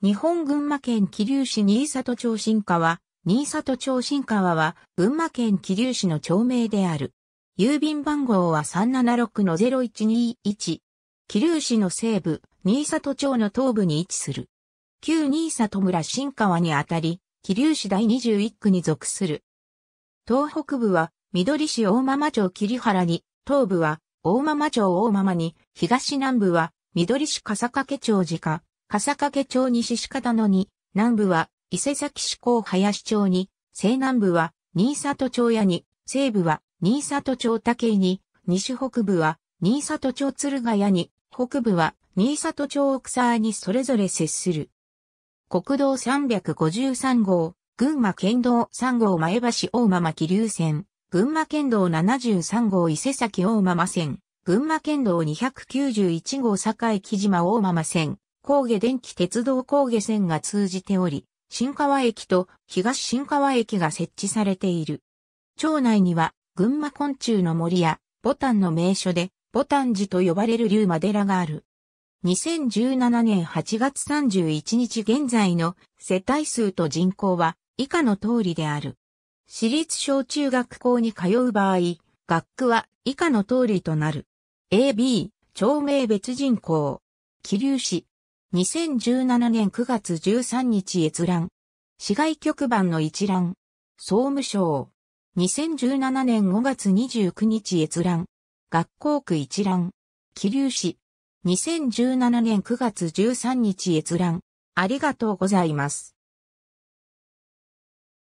日本群馬県桐生市新里町新川、新里町新川は群馬県桐生市の町名である。郵便番号は376-0121。桐生市の西部、新里町の東部に位置する。旧新里村新川にあたり、桐生市第21区に属する。東北部は緑市大間町桐原に、東部は大間町大間に、東南部は緑市笠掛町寺下、笠掛町西方野に、南部は伊勢崎市高林町に、西南部は新里町屋に、西部は新里町竹井に、西北部は新里町鶴ヶ谷に、北部は新里町奥沢にそれぞれ接する。国道353号、群馬県道3号前橋大間牧流線、群馬県道73号伊勢崎大間間線、群馬県道291号境木島大間間線、高下電気鉄道高下線が通じており、新川駅と東新川駅が設置されている。町内には、群馬昆虫の森や、ボタンの名所で、ボタン寺と呼ばれる龍馬寺がある。2017年8月31日現在の世帯数と人口は以下の通りである。私立小中学校に通う場合、学区は以下の通りとなる。A、B、町名別人口、桐生市、2017年9月13日閲覧。市外局番の一覧。総務省。2017年5月29日閲覧。学校区一覧。気流市。2017年9月13日閲覧。ありがとうございます。